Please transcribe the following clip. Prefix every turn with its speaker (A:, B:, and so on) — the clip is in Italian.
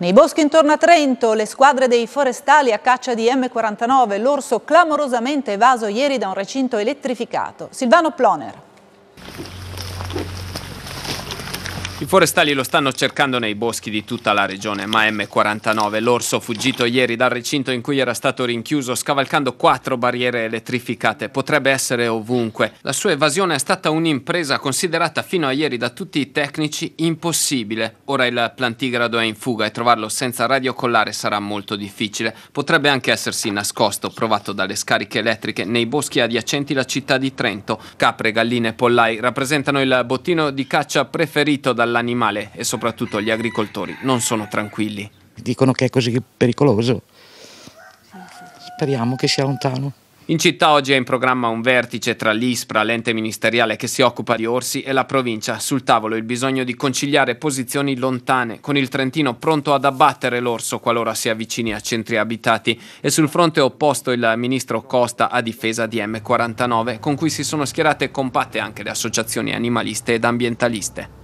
A: Nei boschi intorno a Trento, le squadre dei forestali a caccia di M49, l'orso clamorosamente evaso ieri da un recinto elettrificato. Silvano Ploner.
B: I forestali lo stanno cercando nei boschi di tutta la regione, ma M49, l'orso fuggito ieri dal recinto in cui era stato rinchiuso, scavalcando quattro barriere elettrificate, potrebbe essere ovunque. La sua evasione è stata un'impresa considerata fino a ieri da tutti i tecnici impossibile. Ora il plantigrado è in fuga e trovarlo senza radiocollare sarà molto difficile. Potrebbe anche essersi nascosto, provato dalle scariche elettriche, nei boschi adiacenti la città di Trento. Capre, galline e pollai rappresentano il bottino di caccia preferito dalla all'animale e soprattutto gli agricoltori non sono
C: tranquilli. Dicono che è così pericoloso. Speriamo che sia lontano.
B: In città oggi è in programma un vertice tra l'ISPRA, l'ente ministeriale che si occupa di orsi, e la provincia. Sul tavolo il bisogno di conciliare posizioni lontane, con il Trentino pronto ad abbattere l'orso qualora si avvicini a centri abitati. E sul fronte opposto il ministro Costa a difesa di M49, con cui si sono schierate compatte anche le associazioni animaliste ed ambientaliste.